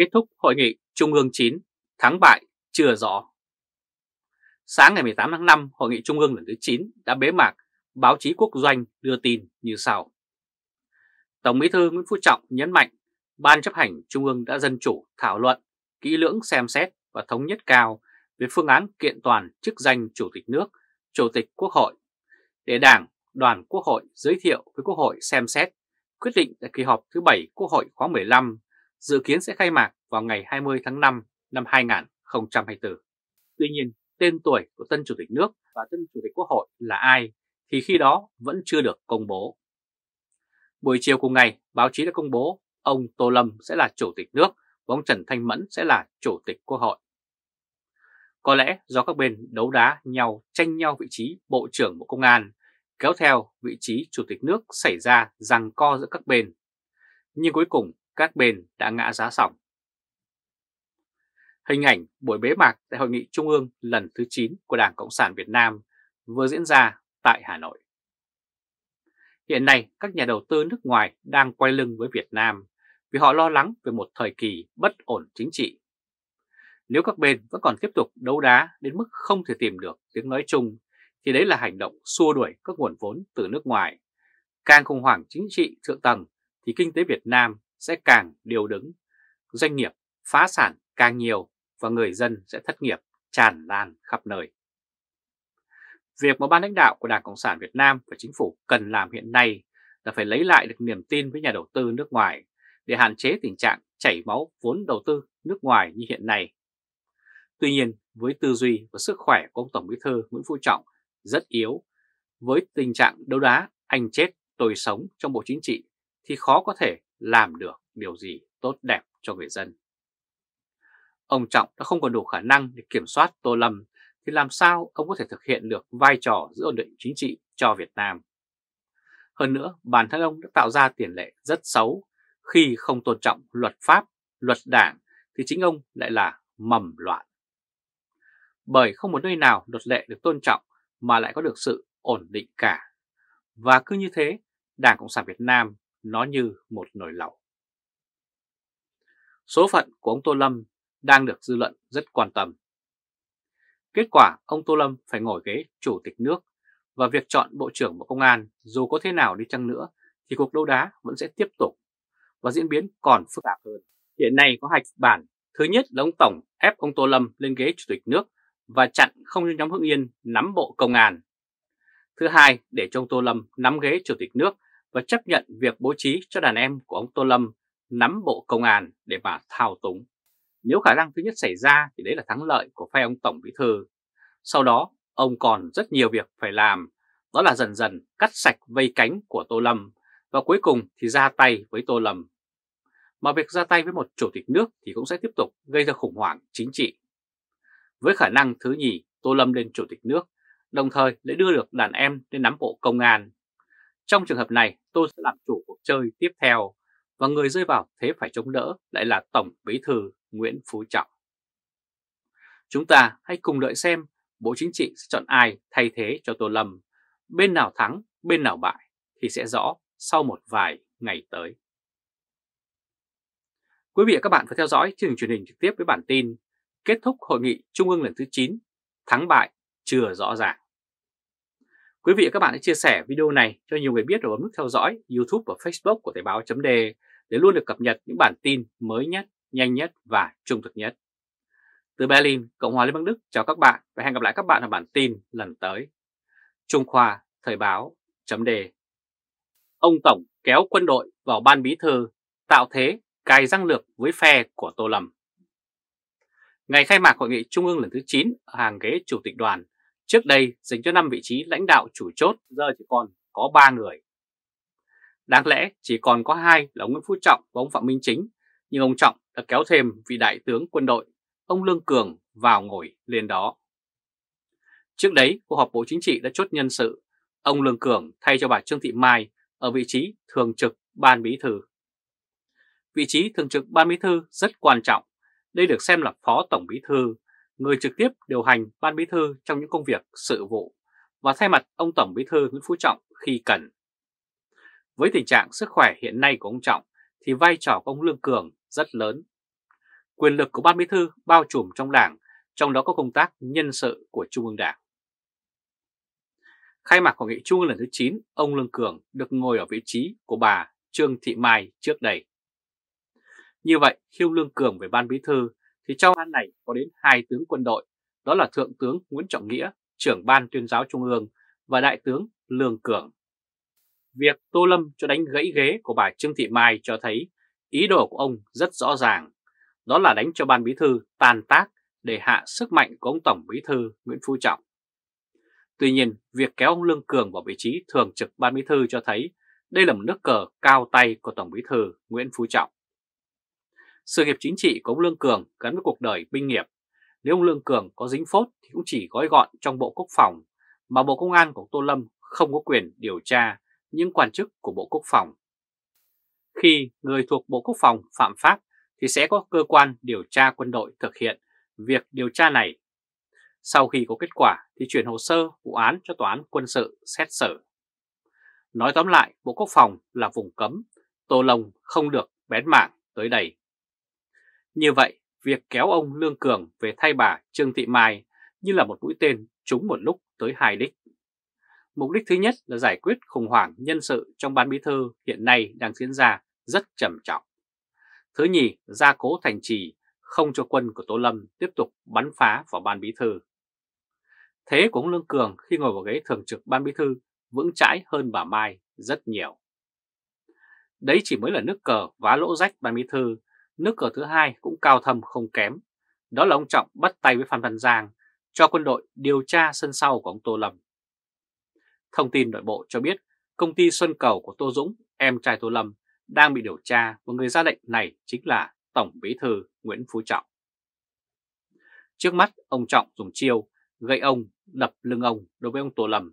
kết thúc hội nghị Trung ương 9, thắng bại chưa rõ. Sáng ngày 18 tháng 5, Hội nghị Trung ương lần thứ 9 đã bế mạc, báo chí quốc doanh đưa tin như sau. Tổng bí thư Nguyễn Phú Trọng nhấn mạnh Ban chấp hành Trung ương đã dân chủ thảo luận, kỹ lưỡng xem xét và thống nhất cao về phương án kiện toàn chức danh Chủ tịch nước, Chủ tịch Quốc hội, để Đảng, đoàn Quốc hội giới thiệu với Quốc hội xem xét quyết định tại kỳ họp thứ 7 Quốc hội khóa 15 dự kiến sẽ khai mạc vào ngày 20 tháng 5 năm 2024. Tuy nhiên, tên tuổi của tân chủ tịch nước và tân chủ tịch quốc hội là ai thì khi đó vẫn chưa được công bố. Buổi chiều cùng ngày, báo chí đã công bố ông Tô Lâm sẽ là chủ tịch nước và ông Trần Thanh Mẫn sẽ là chủ tịch quốc hội. Có lẽ do các bên đấu đá nhau tranh nhau vị trí Bộ trưởng Bộ Công an, kéo theo vị trí Chủ tịch nước xảy ra giằng co giữa các bên. Nhưng cuối cùng các bên đã ngã giá sỏng. Hình ảnh buổi bế mạc tại Hội nghị Trung ương lần thứ 9 của Đảng Cộng sản Việt Nam vừa diễn ra tại Hà Nội. Hiện nay, các nhà đầu tư nước ngoài đang quay lưng với Việt Nam vì họ lo lắng về một thời kỳ bất ổn chính trị. Nếu các bên vẫn còn tiếp tục đấu đá đến mức không thể tìm được tiếng nói chung, thì đấy là hành động xua đuổi các nguồn vốn từ nước ngoài. Càng khủng hoảng chính trị thượng tầng thì kinh tế Việt Nam sẽ càng điều đứng, doanh nghiệp phá sản càng nhiều và người dân sẽ thất nghiệp tràn lan khắp nơi. Việc mà ban lãnh đạo của Đảng Cộng sản Việt Nam và chính phủ cần làm hiện nay là phải lấy lại được niềm tin với nhà đầu tư nước ngoài để hạn chế tình trạng chảy máu vốn đầu tư nước ngoài như hiện nay. Tuy nhiên, với tư duy và sức khỏe của ông Tổng Bí thư Nguyễn Phú Trọng rất yếu, với tình trạng đấu đá anh chết tôi sống trong bộ chính trị thì khó có thể làm được điều gì tốt đẹp cho người dân. Ông Trọng đã không còn đủ khả năng để kiểm soát Tô Lâm thì làm sao ông có thể thực hiện được vai trò giữ ổn định chính trị cho Việt Nam. Hơn nữa, bản thân ông đã tạo ra tiền lệ rất xấu khi không tôn trọng luật pháp, luật đảng thì chính ông lại là mầm loạn. Bởi không một nơi nào luật lệ được tôn trọng mà lại có được sự ổn định cả. Và cứ như thế, Đảng Cộng sản Việt Nam nó như một nồi lẩu. Số phận của ông Tô Lâm đang được dư luận rất quan tâm. Kết quả ông Tô Lâm phải ngồi ghế chủ tịch nước và việc chọn Bộ trưởng Bộ Công an dù có thế nào đi chăng nữa thì cuộc đấu đá vẫn sẽ tiếp tục và diễn biến còn phức tạp hơn. Hiện nay có hai kịch bản. Thứ nhất là ông Tổng ép ông Tô Lâm lên ghế chủ tịch nước và chặn không cho nhóm Hưng Yên nắm Bộ Công an. Thứ hai, để cho ông Tô Lâm nắm ghế chủ tịch nước và chấp nhận việc bố trí cho đàn em của ông Tô Lâm nắm bộ công an để mà thao túng. Nếu khả năng thứ nhất xảy ra thì đấy là thắng lợi của phe ông Tổng Bí Thư. Sau đó, ông còn rất nhiều việc phải làm, đó là dần dần cắt sạch vây cánh của Tô Lâm và cuối cùng thì ra tay với Tô Lâm. Mà việc ra tay với một chủ tịch nước thì cũng sẽ tiếp tục gây ra khủng hoảng chính trị. Với khả năng thứ nhì, Tô Lâm lên chủ tịch nước, đồng thời lại đưa được đàn em lên nắm bộ công an trong trường hợp này, tôi sẽ làm chủ cuộc chơi tiếp theo và người rơi vào thế phải chống đỡ lại là Tổng Bí thư Nguyễn Phú Trọng. Chúng ta hãy cùng đợi xem Bộ Chính trị sẽ chọn ai thay thế cho Tô Lâm, bên nào thắng, bên nào bại thì sẽ rõ sau một vài ngày tới. Quý vị và các bạn vừa theo dõi chương trình truyền hình trực tiếp với bản tin Kết thúc hội nghị Trung ương lần thứ 9, thắng bại chưa rõ ràng. Quý vị và các bạn hãy chia sẻ video này cho nhiều người biết và bấm nút theo dõi YouTube và Facebook của Thời báo chấm để luôn được cập nhật những bản tin mới nhất, nhanh nhất và trung thực nhất. Từ Berlin, Cộng hòa Liên bang Đức chào các bạn và hẹn gặp lại các bạn ở bản tin lần tới. Trung Khoa Thời báo chấm đề Ông Tổng kéo quân đội vào ban bí thư, tạo thế, cài răng lược với phe của Tô Lâm. Ngày khai mạc hội nghị Trung ương lần thứ 9 ở hàng ghế Chủ tịch đoàn Trước đây dành cho 5 vị trí lãnh đạo chủ chốt, giờ chỉ còn có 3 người. Đáng lẽ chỉ còn có hai là ông Nguyễn Phú Trọng và ông Phạm Minh Chính, nhưng ông Trọng đã kéo thêm vị đại tướng quân đội, ông Lương Cường vào ngồi lên đó. Trước đấy, cuộc họp Bộ Chính trị đã chốt nhân sự, ông Lương Cường thay cho bà Trương Thị Mai ở vị trí thường trực ban bí thư. Vị trí thường trực ban bí thư rất quan trọng, đây được xem là phó tổng bí thư, người trực tiếp điều hành Ban Bí Thư trong những công việc sự vụ và thay mặt ông Tổng Bí Thư Nguyễn Phú Trọng khi cần. Với tình trạng sức khỏe hiện nay của ông Trọng thì vai trò của ông Lương Cường rất lớn. Quyền lực của Ban Bí Thư bao trùm trong đảng, trong đó có công tác nhân sự của Trung ương Đảng. Khai mạc hội nghị Trung ương lần thứ 9, ông Lương Cường được ngồi ở vị trí của bà Trương Thị Mai trước đây. Như vậy, khi ông Lương Cường về Ban Bí Thư thì trong ban này có đến hai tướng quân đội, đó là Thượng tướng Nguyễn Trọng Nghĩa, trưởng ban tuyên giáo Trung ương và Đại tướng Lương Cường. Việc Tô Lâm cho đánh gãy ghế của bà Trương Thị Mai cho thấy ý đồ của ông rất rõ ràng, đó là đánh cho ban bí thư tàn tác để hạ sức mạnh của ông Tổng bí thư Nguyễn Phú Trọng. Tuy nhiên, việc kéo ông Lương Cường vào vị trí thường trực ban bí thư cho thấy đây là một nước cờ cao tay của Tổng bí thư Nguyễn Phú Trọng. Sự nghiệp chính trị của ông Lương Cường gắn với cuộc đời binh nghiệp. Nếu ông Lương Cường có dính phốt thì cũng chỉ gói gọn trong Bộ Quốc phòng, mà Bộ Công an của Tô Lâm không có quyền điều tra những quan chức của Bộ Quốc phòng. Khi người thuộc Bộ Quốc phòng phạm pháp thì sẽ có cơ quan điều tra quân đội thực hiện việc điều tra này. Sau khi có kết quả thì chuyển hồ sơ vụ án cho tòa án quân sự xét xử. Nói tóm lại, Bộ Quốc phòng là vùng cấm, Tô Lâm không được bén mảng tới đây. Như vậy, việc kéo ông Lương Cường về thay bà Trương Thị Mai như là một mũi tên trúng một lúc tới hai đích. Mục đích thứ nhất là giải quyết khủng hoảng nhân sự trong ban bí thư hiện nay đang diễn ra rất trầm trọng. Thứ nhì, gia cố thành trì, không cho quân của Tô Lâm tiếp tục bắn phá vào ban bí thư. Thế của ông Lương Cường khi ngồi vào ghế thường trực ban bí thư vững chãi hơn bà Mai rất nhiều. Đấy chỉ mới là nước cờ vá lỗ rách ban bí thư nước cờ thứ hai cũng cao thầm không kém. Đó là ông Trọng bắt tay với Phan Văn Giang cho quân đội điều tra sân sau của ông Tô Lâm. Thông tin nội bộ cho biết công ty Xuân Cầu của Tô Dũng, em trai Tô Lâm, đang bị điều tra và người ra lệnh này chính là Tổng Bí Thư Nguyễn Phú Trọng. Trước mắt, ông Trọng dùng chiêu gây ông, đập lưng ông đối với ông Tô Lâm.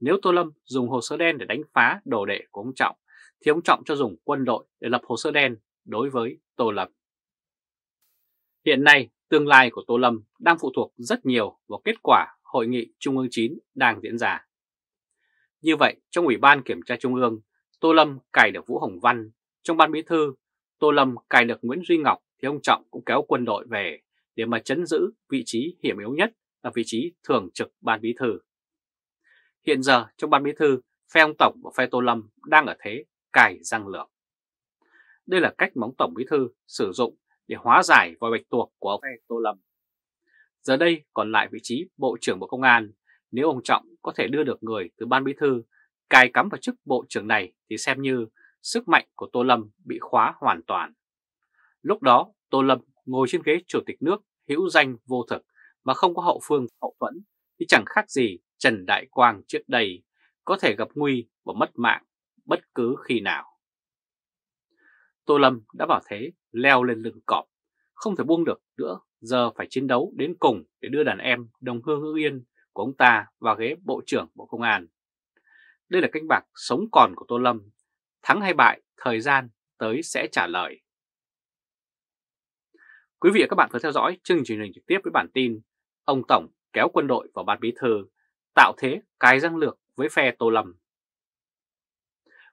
Nếu Tô Lâm dùng hồ sơ đen để đánh phá đồ đệ của ông Trọng, thì ông Trọng cho dùng quân đội để lập hồ sơ đen đối với Tô Lâm. Hiện nay, tương lai của Tô Lâm đang phụ thuộc rất nhiều vào kết quả Hội nghị Trung ương 9 đang diễn ra. Như vậy, trong Ủy ban Kiểm tra Trung ương, Tô Lâm cài được Vũ Hồng Văn, trong Ban Bí Thư, Tô Lâm cài được Nguyễn Duy Ngọc thì ông Trọng cũng kéo quân đội về để mà chấn giữ vị trí hiểm yếu nhất là vị trí thường trực Ban Bí Thư. Hiện giờ trong Ban Bí Thư, phe ông Tổng và phe Tô Lâm đang ở thế cài răng lược. Đây là cách móng Tổng Bí Thư sử dụng để hóa giải vòi bạch tuộc của ông Tô Lâm. Giờ đây còn lại vị trí Bộ trưởng Bộ Công an, nếu ông Trọng có thể đưa được người từ Ban Bí Thư cài cắm vào chức Bộ trưởng này thì xem như sức mạnh của Tô Lâm bị khóa hoàn toàn. Lúc đó Tô Lâm ngồi trên ghế Chủ tịch nước hữu danh vô thực mà không có hậu phương hậu thuẫn thì chẳng khác gì Trần Đại Quang trước đây có thể gặp nguy và mất mạng bất cứ khi nào. Tô Lâm đã vào thế leo lên lưng cọp, không thể buông được nữa, giờ phải chiến đấu đến cùng để đưa đàn em đồng hương hữu yên của ông ta vào ghế Bộ trưởng Bộ Công an. Đây là canh bạc sống còn của Tô Lâm, thắng hay bại, thời gian tới sẽ trả lời. Quý vị và các bạn vừa theo dõi chương trình hình trực tiếp với bản tin Ông Tổng kéo quân đội vào ban bí thư, tạo thế cái răng lược với phe Tô Lâm.